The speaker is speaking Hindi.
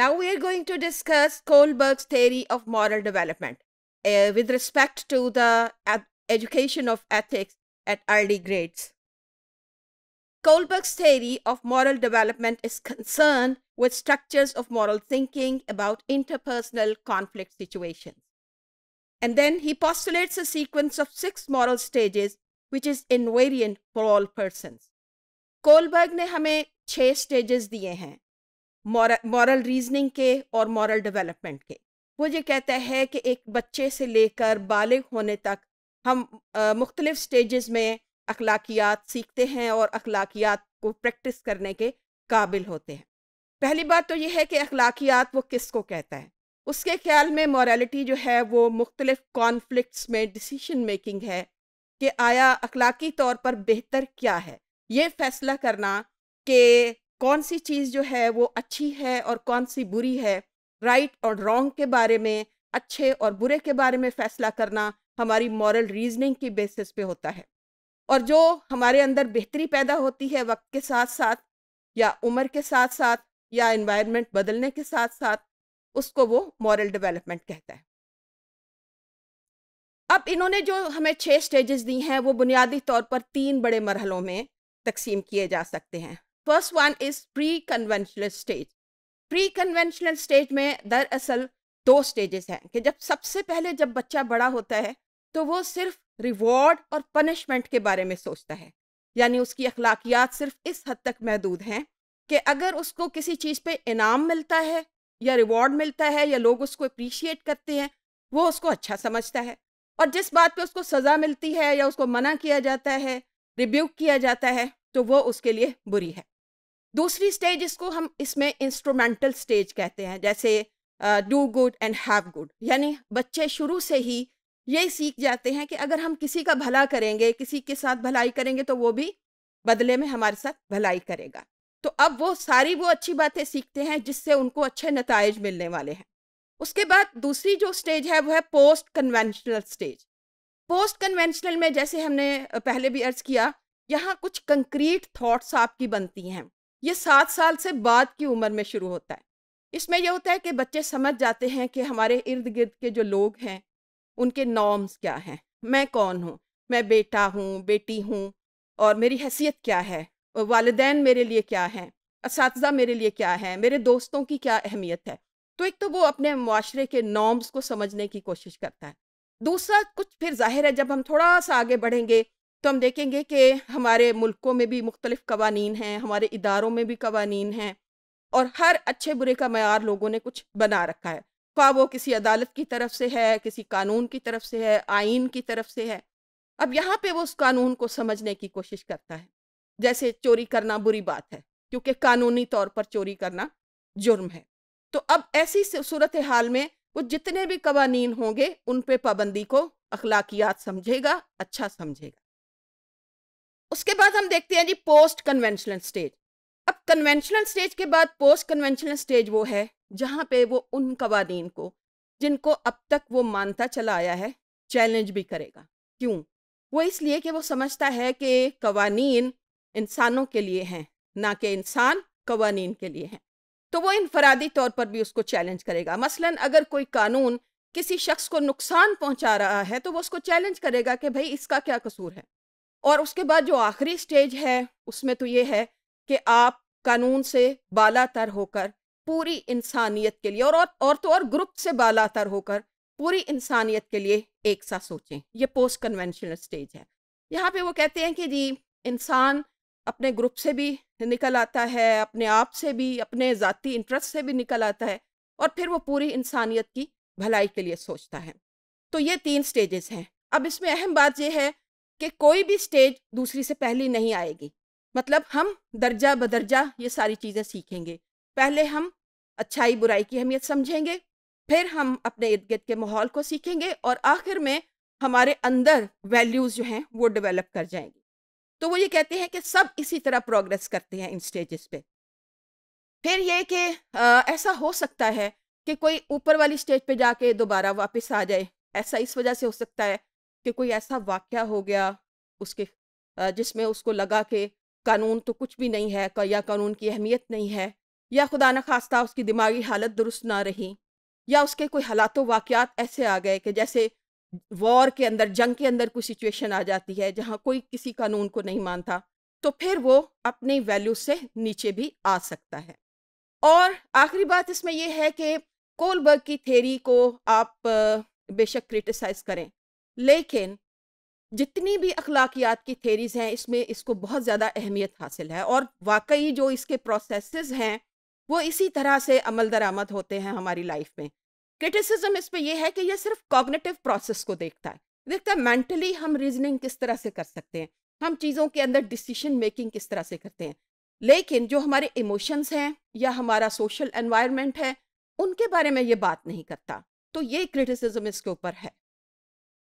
Now we are going to discuss Kohlberg's theory of moral development uh, with respect to the education of ethics at early grades. Kohlberg's theory of moral development is concerned with structures of moral thinking about interpersonal conflict situations. And then he postulates a sequence of six moral stages which is invariant for all persons. Kohlberg ने हमें छह स्टेजेस दिए हैं मॉरल रीजनिंग के और मॉरल डेवलपमेंट के वो ये कहता है कि एक बच्चे से लेकर बालिग होने तक हम मुख्तलिफ स्टेजेस में अखलाकियात सीखते हैं और अखलाकियात को प्रैक्टिस करने के काबिल होते हैं पहली बात तो यह है कि अखलाकियात वो किस को कहता है उसके ख्याल में मॉरलिटी जो है वो मुख्तलिफ कॉन्फ्लिक्ट में डिसीशन मेकिंग है कि आया अखलाकी तौर पर बेहतर क्या है ये फैसला करना कि कौन सी चीज़ जो है वो अच्छी है और कौन सी बुरी है राइट और रॉन्ग के बारे में अच्छे और बुरे के बारे में फ़ैसला करना हमारी मॉरल रीजनिंग की बेसिस पे होता है और जो हमारे अंदर बेहतरी पैदा होती है वक्त के साथ साथ या उम्र के साथ साथ या इन्वायरमेंट बदलने के साथ साथ उसको वो मॉरल डेवलपमेंट कहता है अब इन्होंने जो हमें छः स्टेजेस दी हैं वो बुनियादी तौर पर तीन बड़े मरहलों में तकसीम किए जा सकते हैं first one is pre conventional stage pre conventional stage में दरअसल दो स्टेजेस हैं कि जब सबसे पहले जब बच्चा बड़ा होता है तो वो सिर्फ रिवॉर्ड और पनिशमेंट के बारे में सोचता है यानी उसकी अखलाकियात सिर्फ इस हद तक महदूद हैं कि अगर उसको किसी चीज़ पे इनाम मिलता है या रिवॉर्ड मिलता है या लोग उसको अप्रीशिएट करते हैं वो उसको अच्छा समझता है और जिस बात पे उसको सज़ा मिलती है या उसको मना किया जाता है रिब्यूक किया जाता है तो वो उसके लिए बुरी है दूसरी स्टेज इसको हम इसमें इंस्ट्रूमेंटल स्टेज कहते हैं जैसे do good and have good यानी बच्चे शुरू से ही ये सीख जाते हैं कि अगर हम किसी का भला करेंगे किसी के साथ भलाई करेंगे तो वो भी बदले में हमारे साथ भलाई करेगा तो अब वो सारी वो अच्छी बातें सीखते हैं जिससे उनको अच्छे नतज मिलने वाले हैं उसके बाद दूसरी जो स्टेज है वो है post conventional stage post conventional में जैसे हमने पहले भी अर्ज किया यहाँ कुछ कंक्रीट थॉट्स आपकी बनती हैं ये सात साल से बाद की उम्र में शुरू होता है इसमें यह होता है कि बच्चे समझ जाते हैं कि हमारे इर्द गिर्द के जो लोग हैं उनके नॉर्म्स क्या हैं मैं कौन हूँ मैं बेटा हूँ बेटी हूँ और मेरी हैसियत क्या है वालदेन मेरे लिए क्या हैं इस मेरे लिए क्या है मेरे दोस्तों की क्या अहमियत है तो एक तो वो अपने माशरे के नॉर्म्स को समझने की कोशिश करता है दूसरा कुछ फिर जाहिर है जब हम थोड़ा सा आगे बढ़ेंगे तो हम देखेंगे कि हमारे मुल्कों में भी मुख्तलिफ़ कवानीन हैं हमारे इदारों में भी कवानीन हैं और हर अच्छे बुरे का मैार लोगों ने कुछ बना रखा है ख्वा वो किसी अदालत की तरफ से है किसी कानून की तरफ से है आइन की तरफ से है अब यहाँ पे वो उस कानून को समझने की कोशिश करता है जैसे चोरी करना बुरी बात है क्योंकि कानूनी तौर पर चोरी करना जुर्म है तो अब ऐसी सूरत हाल में वो जितने भी कवानीन होंगे उन पे पाबंदी को अखलाकियात समझेगा अच्छा समझेगा उसके बाद हम देखते हैं जी पोस्ट कन्वेंशनल स्टेज अब कन्वेंशनल स्टेज के बाद पोस्ट कन्वेंशनल स्टेज वो है जहाँ पे वो उन कवानीन को जिनको अब तक वो मानता चला आया है चैलेंज भी करेगा क्यों वो इसलिए कि वो समझता है कि कवानीन इंसानों के लिए हैं ना कि इंसान कवानीन के लिए हैं तो वो इनफरादी तौर पर भी उसको चैलेंज करेगा मसलन अगर कोई कानून किसी शख्स को नुकसान पहुंचा रहा है तो वो उसको चैलेंज करेगा कि भाई इसका क्या कसूर है और उसके बाद जो आखिरी स्टेज है उसमें तो ये है कि आप कानून से बाला तर होकर पूरी इंसानियत के लिए और और तो और ग्रुप से बाला तर होकर पूरी इंसानियत के लिए एक सा सोचें ये पोस्ट कन्वेंशनल स्टेज है यहाँ पे वो कहते हैं कि जी इंसान अपने ग्रुप से भी निकल आता है अपने आप से भी अपने ज़ाती इंटरेस्ट से भी निकल आता है और फिर वो पूरी इंसानियत की भलाई के लिए सोचता है तो ये तीन स्टेजेस हैं अब इसमें अहम बात यह है कि कोई भी स्टेज दूसरी से पहले नहीं आएगी मतलब हम दर्जा बदर्जा ये सारी चीज़ें सीखेंगे पहले हम अच्छाई बुराई की अहमियत समझेंगे फिर हम अपने इर्द गिर्द के माहौल को सीखेंगे और आखिर में हमारे अंदर वैल्यूज़ जो हैं वो डेवलप कर जाएंगी तो वो ये कहते हैं कि सब इसी तरह प्रोग्रेस करते हैं इन स्टेजेस पे फिर ये कि ऐसा हो सकता है कि कोई ऊपर वाली स्टेज पे जाके दोबारा वापस आ जाए ऐसा इस वजह से हो सकता है कि कोई ऐसा वाक्य हो गया उसके जिसमें उसको लगा कि कानून तो कुछ भी नहीं है या कानून की अहमियत नहीं है या खुदा न खास्ता उसकी दिमागी हालत दुरुस्त ना रही या उसके कोई हालात वाक़ात ऐसे आ गए कि जैसे वॉर के अंदर जंग के अंदर कोई सिचुएशन आ जाती है जहाँ कोई किसी कानून को नहीं मानता तो फिर वो अपने वैल्यू से नीचे भी आ सकता है और आखिरी बात इसमें यह है कि कोलबर्ग की थेरी को आप बेशक क्रिटिसाइज करें लेकिन जितनी भी अखलाकियात की थेरीज हैं इसमें इसको बहुत ज़्यादा अहमियत हासिल है और वाकई जो इसके प्रोसेस हैं वो इसी तरह से अमल दरामद होते हैं हमारी लाइफ में क्रिटिसिज्म इस पर यह है कि यह सिर्फ कॉग्नेटिव प्रोसेस को देखता है देखता है मेंटली हम रीजनिंग किस तरह से कर सकते हैं हम चीज़ों के अंदर डिसीशन मेकिंग किस तरह से करते हैं लेकिन जो हमारे इमोशंस हैं या हमारा सोशल एनवायरनमेंट है उनके बारे में ये बात नहीं करता तो ये क्रिटिसिज्म इसके ऊपर है